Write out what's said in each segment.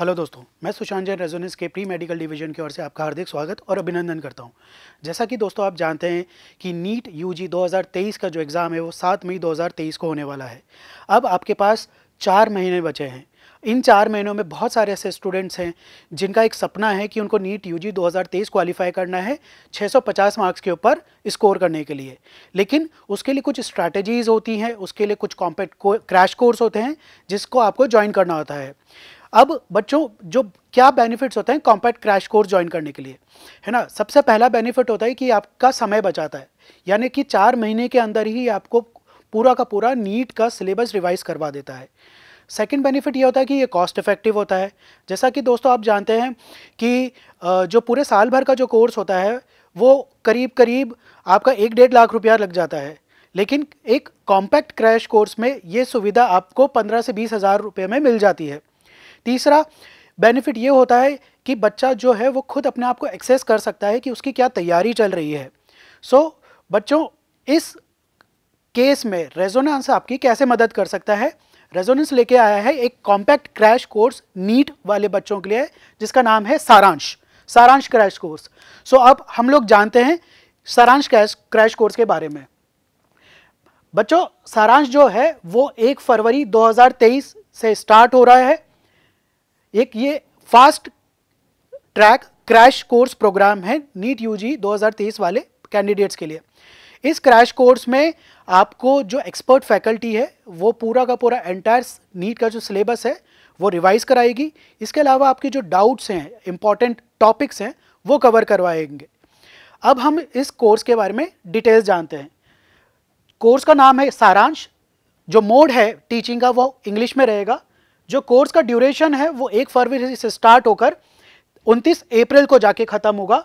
hello दोस्तों मैं Sushant Jain Resonance के प्री मेडिकल डिवीजन की ओर से आपका हार्दिक स्वागत और अभिनंदन करता हूं जैसा कि दोस्तों आप जानते हैं कि नीट यूजी 2023 का जो एग्ज़ाम है वो 7 मई 2023 को होने वाला है अब आपके पास चार महीने बचे हैं इन चार महीनों में बहुत सारे ऐसे स्टूडेंट्स हैं जिनका एक सपना है कि उनको नीट यू जी क्वालिफाई करना है 650 मार्क्स के ऊपर स्कोर करने के लिए लेकिन उसके लिए कुछ स्ट्रैटेजीज होती हैं उसके लिए कुछ कॉम्पैक्ट क्रैश कोर्स होते हैं जिसको आपको ज्वाइन करना होता है अब बच्चों जो क्या बेनिफिट्स होते हैं कॉम्पैक्ट क्रैश कोर्स ज्वाइन करने के लिए है ना सबसे पहला बेनिफिट होता है कि आपका समय बचाता है यानी कि चार महीने के अंदर ही आपको पूरा का पूरा नीट का सिलेबस रिवाइज करवा देता है सेकेंड बेनिफिट ये होता है कि ये कॉस्ट इफेक्टिव होता है जैसा कि दोस्तों आप जानते हैं कि जो पूरे साल भर का जो कोर्स होता है वो करीब करीब आपका एक डेढ़ लाख रुपया लग जाता है लेकिन एक कॉम्पैक्ट क्रैश कोर्स में ये सुविधा आपको पंद्रह से बीस हज़ार रुपये में मिल जाती है तीसरा बेनिफिट ये होता है कि बच्चा जो है वो खुद अपने आप को एक्सेस कर सकता है कि उसकी क्या तैयारी चल रही है सो so, बच्चों इस केस में रेजोनेंस आपकी कैसे मदद कर सकता है रेजोनेंस लेके आया है एक कॉम्पैक्ट क्रैश कोर्स नीट वाले बच्चों के लिए जिसका नाम है सारांश सारांश क्रैश कोर्स सो अब हम लोग जानते हैं सारांश क्रैश क्रैश कोर्स के बारे में बच्चों सारांश जो है वो एक फरवरी 2023 से स्टार्ट हो रहा है एक ये fast track crash course program है नीट यूजी 2023 वाले कैंडिडेट्स के लिए इस क्रैश कोर्स में आपको जो एक्सपर्ट फैकल्टी है वो पूरा का पूरा एंटायर नीट का जो सिलेबस है वो रिवाइज कराएगी इसके अलावा आपके जो डाउट्स हैं इंपॉर्टेंट टॉपिक्स हैं वो कवर करवाएंगे अब हम इस कोर्स के बारे में डिटेल्स जानते हैं कोर्स का नाम है सारांश जो मोड है टीचिंग का वो इंग्लिश में रहेगा जो कोर्स का ड्यूरेशन है वो एक फरवरी से स्टार्ट होकर 29 अप्रैल को जाके ख़त्म होगा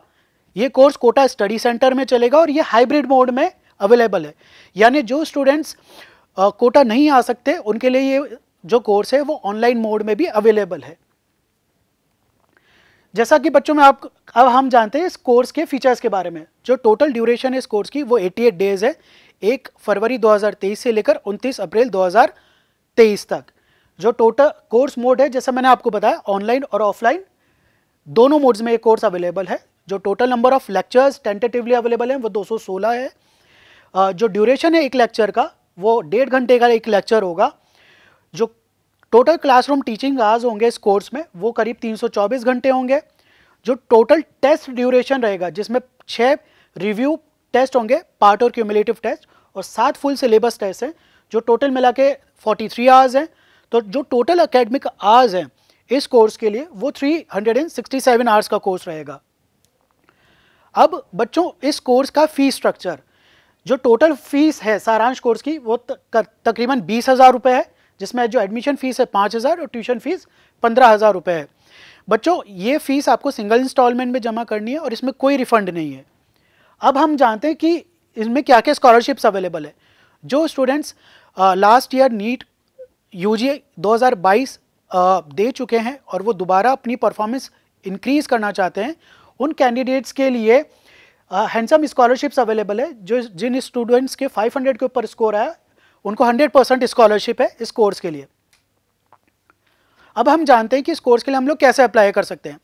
ये कोर्स कोटा स्टडी सेंटर में चलेगा और ये हाइब्रिड मोड में अवेलेबल है यानी जो स्टूडेंट्स कोटा नहीं आ सकते उनके लिए ये जो कोर्स है वो ऑनलाइन मोड में भी अवेलेबल है जैसा कि बच्चों में आप अब हम जानते हैं इस कोर्स के फीचर्स के बारे में जो टोटल ड्यूरेशन है इस कोर्स की वो 88 डेज है एक फरवरी 2023 से लेकर 29 अप्रैल 2023 तक जो टोटल कोर्स मोड है जैसे मैंने आपको बताया ऑनलाइन और ऑफलाइन दोनों मोड्स में ये कोर्स अवेलेबल है जो total number of lectures tentatively available हैं वो 216 है जो ड्यूरेशन है एक लेक्चर का वो डेढ़ घंटे का एक लेक्चर होगा जो टोटल क्लासरूम टीचिंग आज होंगे इस कोर्स में वो करीब 324 घंटे होंगे जो टोटल टेस्ट ड्यूरेशन रहेगा जिसमें छः रिव्यू टेस्ट होंगे पार्ट और क्यूमुलेटिव टेस्ट और सात फुल सिलेबस टेस्ट हैं जो टोटल मिला के फोर्टी थ्री आवर्स हैं तो जो टोटल अकेडमिक आवर्स हैं इस कोर्स के लिए वो 367 आवर्स का कोर्स रहेगा अब बच्चों इस कोर्स का फ़ी स्ट्रक्चर जो टोटल फीस है सारांश कोर्स की वो तकरीबन बीस हज़ार रुपये है जिसमें जो एडमिशन फ़ीस है पाँच हज़ार और ट्यूशन फ़ीस पंद्रह हज़ार रुपये है बच्चों ये फ़ीस आपको सिंगल इंस्टॉलमेंट में जमा करनी है और इसमें कोई रिफ़ंड नहीं है अब हम जानते हैं कि इसमें क्या क्या स्कॉलरशिप्स अवेलेबल है जो students last year NEET UG 2022 दे चुके हैं और वो दोबारा अपनी परफॉर्मेंस इंक्रीज करना चाहते हैं उन कैंडिडेट्स के लिए हैंडसम स्कॉलरशिप्स अवेलेबल है जो जिन स्टूडेंट्स के 500 के ऊपर स्कोर आया उनको 100 परसेंट स्कॉलरशिप है इस कोर्स के लिए अब हम जानते हैं कि इस कोर्स के लिए हम लोग कैसे अप्लाई कर सकते हैं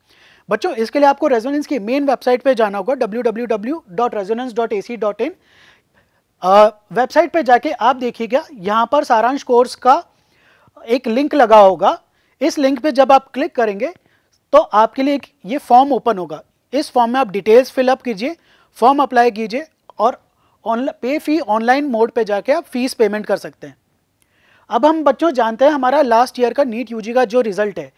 बच्चों इसके लिए आपको रेजोनेंस की मेन वेबसाइट पे जाना होगा www.resonance.ac.in वेबसाइट पे जाके आप देखिएगा यहाँ पर सारांश कोर्स का एक लिंक लगा होगा इस लिंक पे जब आप क्लिक करेंगे तो आपके लिए एक ये फॉर्म ओपन होगा इस फॉर्म में आप डिटेल्स फिलअप कीजिए फॉर्म अप्लाई कीजिए और ऑनला पे फी ऑनलाइन मोड पे जाके आप फीस पेमेंट कर सकते हैं अब हम बच्चों जानते हैं हमारा लास्ट ईयर का नीट यूजी का जो रिजल्ट है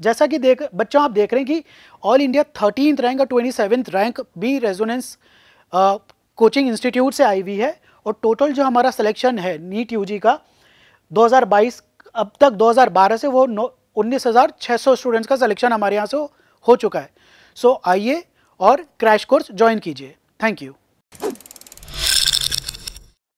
जैसा कि देख बच्चों आप देख रहे हैं कि ऑल इंडिया थर्टीन रैंक और ट्वेंटी रैंक भी रेजोनेंस कोचिंग इंस्टीट्यूट से आई हुई है और टोटल जो हमारा सिलेक्शन है नीट यू का 2022 अब तक 2012 से वो उन्नीस हज़ार छः सौ स्टूडेंट्स का सिलेक्शन हमारे यहाँ से हो चुका है सो so, आइए और क्रैश कोर्स ज्वाइन कीजिए थैंक यू